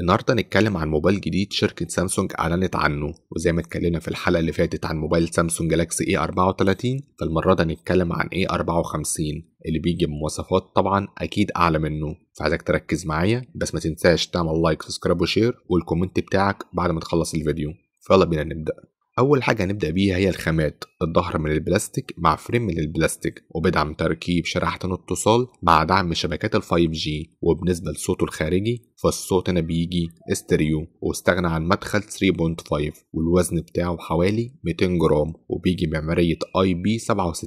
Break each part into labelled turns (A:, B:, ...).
A: النهارده هنتكلم عن موبايل جديد شركة سامسونج أعلنت عنه وزي ما اتكلمنا في الحلقة اللي فاتت عن موبايل سامسونج جالاكسي A34 فالمرة ده هنتكلم عن A54 اللي بيجي بمواصفات طبعا أكيد أعلى منه فعايزك تركز معايا بس ما تنساش تعمل لايك سبسكرايب وشير والكومنت بتاعك بعد ما تخلص الفيديو فيلا بينا نبدأ أول حاجة هنبدأ بيها هي الخامات الظهر من البلاستيك مع فريم من البلاستيك وبدعم تركيب شريحة الاتصال مع دعم شبكات ال 5G وبالنسبة لصوته الخارجي فالصوت هنا بيجي استريو واستغنى عن مدخل 3.5 والوزن بتاعه حوالي 200 جرام وبيجي بمعمارية اي بي 67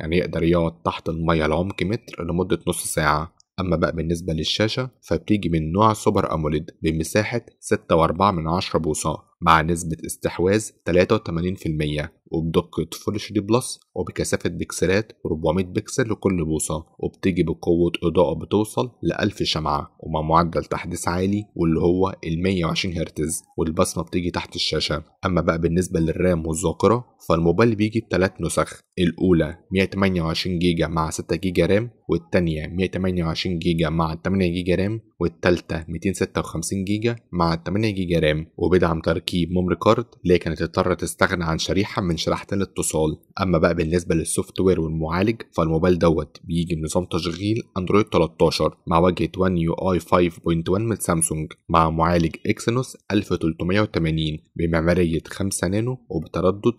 A: يعني يقدر يقعد تحت المية لعمق متر لمدة نص ساعة أما بقى بالنسبة للشاشة فبتيجي من نوع سوبر أموليد بمساحة 6.4 بوصة مع نسبة استحواذ 83% وبدقة فول اتش دي بلس وبكثافة بكسلات 400 بكسل لكل بوصة وبتيجي بقوة إضاءة بتوصل ل 1000 شمعة ومع معدل تحديث عالي واللي هو ال 120 هرتز والبصمة بتيجي تحت الشاشة أما بقى بالنسبة للرام والذاكرة فالموبايل بيجي بثلاث نسخ الأولى 128 جيجا مع 6 جيجا رام والتانية 128 جيجا مع 8 جيجا رام والتالتة 256 جيجا مع 8 جيجا رام وبيدعم تركيب ميموري كارد لكن هتضطر تستغنى عن شريحة من شريحة الاتصال أما بقى بالنسبة للسوفت وير والمعالج فالموبايل دوت بيجي بنظام تشغيل أندرويد 13 مع واجهة One UI 5.1 من سامسونج مع معالج إكسينوس 1380 بمعمارية 5 نانو وبتردد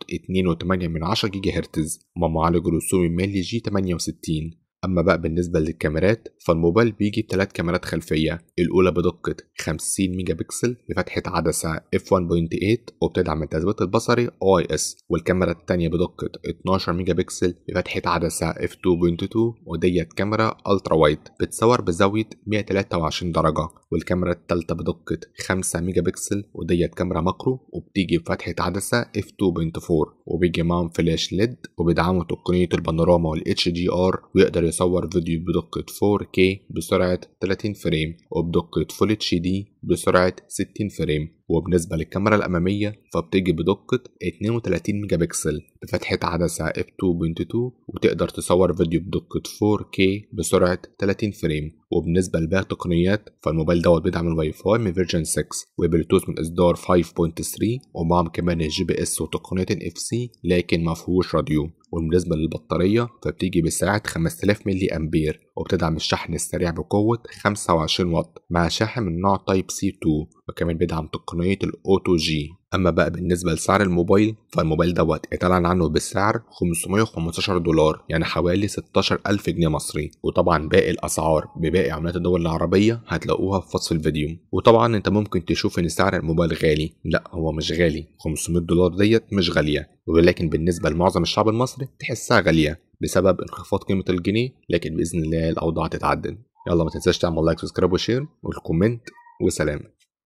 A: 2.8 من 10 جيجا هرتز ومع معالج رسومي مالي جي 68 أما بقى بالنسبة للكاميرات فالموبايل بيجي بثلاث كاميرات خلفية الأولى بدقة 50 ميجا بكسل بفتحة عدسة f1.8 وبتدعم التثبيت البصري OIS والكاميرا الثانية بدقة 12 ميجا بكسل بفتحة عدسة f2.2 وديت كاميرا ألترا وايد بتصور بزاوية 123 درجة والكاميرا الثالثة بدقة 5 ميجا بكسل وديت كاميرا ماكرو وبتيجي بفتحة عدسة f2.4 وبيجي معاهم فلاش ليد وبيدعموا تقنية البانوراما والاتش دي ار ويقدر بيصور فيديو بدقة 4K بسرعة 30 فريم وبدقة فول اتش دي بسرعة 60 فريم وبالنسبة للكاميرا الأمامية فبتيجي بدقة 32 ميجا بكسل بفتحة عدسة f2.2 وتقدر تصور فيديو بدقة 4K بسرعة 30 فريم وبالنسبة لباقي التقنيات فالموبايل دوت بيدعم الواي فاي من فيرجن 6 وبلوتوث من إصدار 5.3 ومعهم كمان الجي بي اس وتقنية NFC لكن ما فيهوش راديو والملازمة للبطارية فبتيجي بسعة 5000 ملي أمبير وبتدعم الشحن السريع بقوة 25 واط مع شاحن من نوع تايب سي 2 وكمان بيدعم تقنية الأوتو جي أما بقى بالنسبة لسعر الموبايل فالموبايل دوت اتعلن عنه بسعر 515 دولار يعني حوالي 16000 جنيه مصري وطبعا باقي الأسعار بباقي عملات الدول العربية هتلاقوها في وصف الفيديو وطبعا أنت ممكن تشوف إن سعر الموبايل غالي لا هو مش غالي 500 دولار ديت مش غالية ولكن بالنسبة لمعظم الشعب المصري تحسها غالية بسبب انخفاض قيمه الجنيه لكن باذن الله الاوضاع هتتعدل يلا ما تنساش تعمل لايك وسبسكرايب وشير والكومنت وسلام